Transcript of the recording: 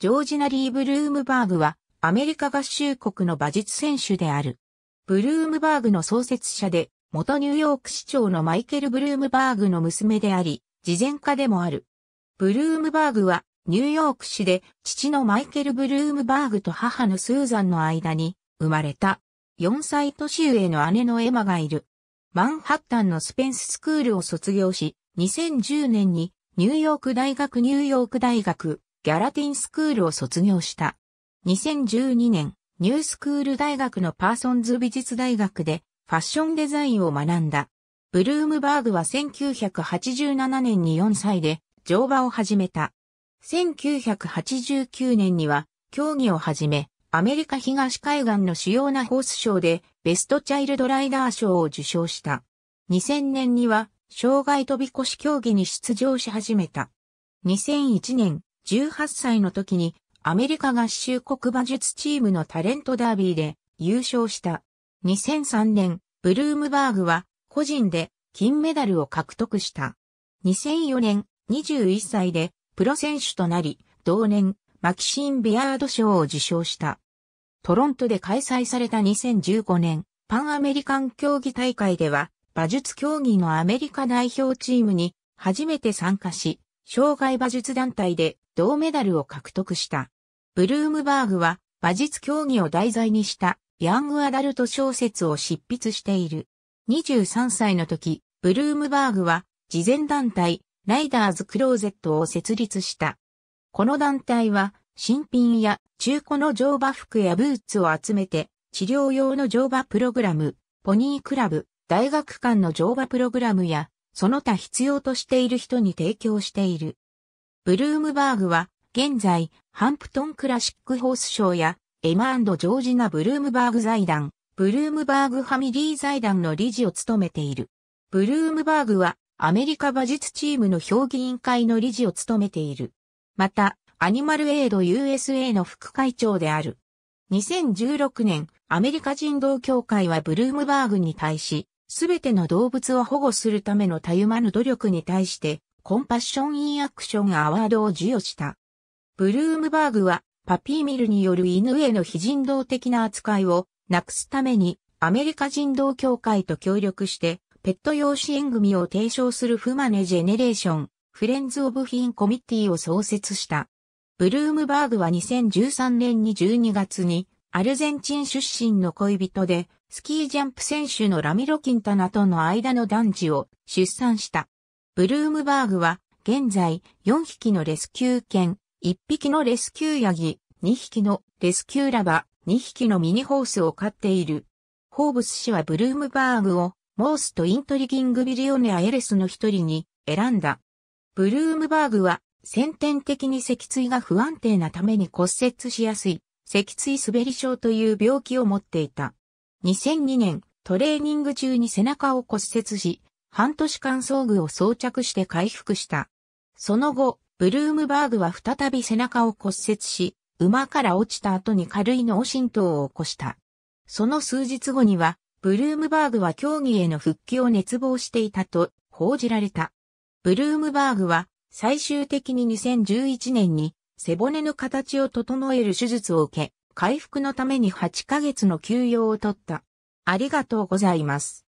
ジョージナリー・ブルームバーグは、アメリカ合衆国の馬術選手である。ブルームバーグの創設者で、元ニューヨーク市長のマイケル・ブルームバーグの娘であり、慈善家でもある。ブルームバーグは、ニューヨーク市で、父のマイケル・ブルームバーグと母のスーザンの間に、生まれた。4歳年上の姉のエマがいる。マンハッタンのスペンススクールを卒業し、2010年にニューヨーク大学ニューヨーク大学ギャラティンスクールを卒業した。2012年、ニュースクール大学のパーソンズ美術大学でファッションデザインを学んだ。ブルームバーグは1987年に4歳で乗馬を始めた。1989年には競技を始め、アメリカ東海岸の主要なホースショーでベストチャイルドライダー賞を受賞した。2000年には障害飛び越し競技に出場し始めた。2001年、18歳の時にアメリカ合衆国馬術チームのタレントダービーで優勝した。2003年、ブルームバーグは個人で金メダルを獲得した。2004年、21歳でプロ選手となり、同年、マキシン・ビアード賞を受賞した。トロントで開催された2015年、パンアメリカン競技大会では、馬術競技のアメリカ代表チームに初めて参加し、障害馬術団体で銅メダルを獲得した。ブルームバーグは馬術競技を題材にしたヤングアダルト小説を執筆している。23歳の時、ブルームバーグは慈善団体ライダーズクローゼットを設立した。この団体は新品や中古の乗馬服やブーツを集めて治療用の乗馬プログラム、ポニークラブ、大学間の乗馬プログラムやその他必要としている人に提供している。ブルームバーグは、現在、ハンプトンクラシックホース賞や、エマジョージナ・ブルームバーグ財団、ブルームバーグファミリー財団の理事を務めている。ブルームバーグは、アメリカ馬術チームの評議委員会の理事を務めている。また、アニマルエイド USA の副会長である。2016年、アメリカ人道協会はブルームバーグに対し、すべての動物を保護するためのたゆまぬ努力に対して、コンパッション・イン・アクション・アワードを授与した。ブルームバーグは、パピーミルによる犬への非人道的な扱いをなくすために、アメリカ人道協会と協力して、ペット養子縁組を提唱するフマネジェネレーション、フレンズ・オブ・ヒン・コミッティを創設した。ブルームバーグは2013年に12月に、アルゼンチン出身の恋人で、スキージャンプ選手のラミロ・キンタナとの間の男児を出産した。ブルームバーグは、現在、4匹のレスキュー犬、1匹のレスキューヤギ、2匹のレスキューラバ、2匹のミニホースを飼っている。ホーブス氏はブルームバーグを、モースとイントリギングビリオネア・エレスの一人に選んだ。ブルームバーグは、先天的に脊椎が不安定なために骨折しやすい、脊椎滑り症という病気を持っていた。2002年、トレーニング中に背中を骨折し、半年間装具を装着して回復した。その後、ブルームバーグは再び背中を骨折し、馬から落ちた後に軽い脳震盪を起こした。その数日後には、ブルームバーグは競技への復帰を熱望していたと報じられた。ブルームバーグは最終的に2011年に背骨の形を整える手術を受け、回復のために8ヶ月の休養を取った。ありがとうございます。